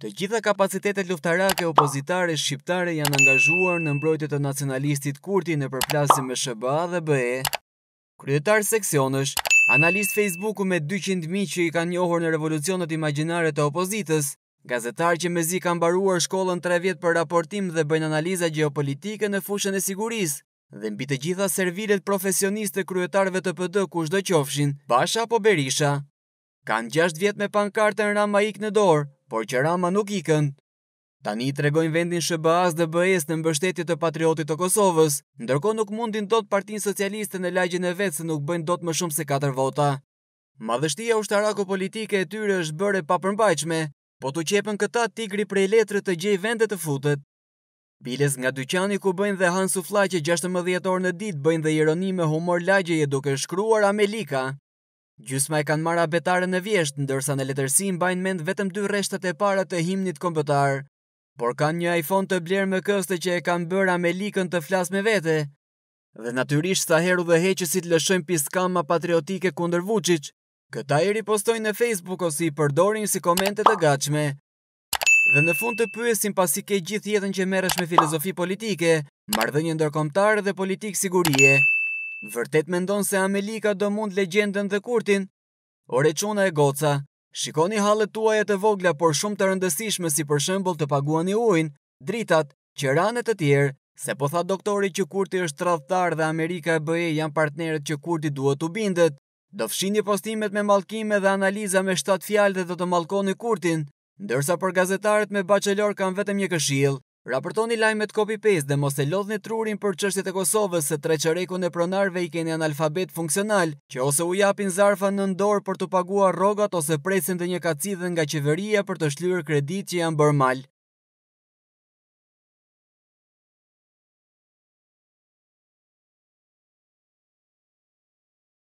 Të gjitha kapacitetet luftarake opozitare shqiptare janë angazhuar në mbrojtet të nacionalistit Kurti në përplasim me SBA dhe B.E. Kryetar seksionësh, analist Facebooku me 200.000 që i kanë njohur në revolucionet imaginare të opozitës, gazetar që me zi kanë baruar shkollën 3 vjetë për raportim dhe bëjnë analiza geopolitike në fushën e sigurisë, dhe mbi të gjitha servilet profesioniste kryetarve të pëdë ku shdo qofshin, Basha apo Berisha. Kanë 6 vjetë me pankartën Ramaik në dorë, por që Rama nuk ikën. Tani të regojnë vendin Shëbaz dhe bëjes në mbështetje të patriotit të Kosovës, ndërko nuk mundin do të partin socialiste në lagjën e vetë se nuk bëjnë do të më shumë se 4 vota. Madhështia ushtarako politike e tyre është bërë e papërmbajqme, po të qepën këta tigri prej letrë të gjej vendet të futet. Biles nga dyqani ku bëjnë dhe Hansu Flaqe 16 orë në dit bëjnë dhe ironi me humor lagjeje duke shkruar Amelika, Gjusma e kanë marra betare e vjesht, ndërsa në letërsi mbajnë mend vetëm dy reshtet e para të himnit kompëtar, por kanë një iPhone të blerë me këste që e kanë bëra me likën të flas me vete. Dhe natyrisht sa heru dhe heqësit lëshojnë piskama patriotike kunder vucic, këta i ripostojnë në Facebook ose i përdorin si komente të gachme. Dhe në fund të pyesim pasi ke gjithë jetën që merësh me filozofi politike, mardhënjë ndërkomtarë dhe politikë sigurie, Vërtet me ndonë se Amelika do mund legjendën dhe kurtin. Ore qona e goca, shikoni halët tuaja e të vogla, por shumë të rëndësishme si për shëmbull të paguan i dritat, që ranët të tjerë, se po tha doktori që kurti është tradhtar dhe Amerika e bëje janë partneret që kurti duhet të bindet, do fshini postimet me malkime dhe analiza me shtatë fjalë dhe do të malkoni kurtin, ndërsa për gazetarët me bachelor kanë vetëm një këshilë. Raportoni lajmet copy-paste dhe mos e lodhni trurin për qështjet e Kosovës se qëreku e pronarve i keni analfabet funksional, që ose u japin zarfa në ndorë për të pagua rogat ose presin të një kacidhe nga qeveria për të shlyrë kredit që janë bërmal.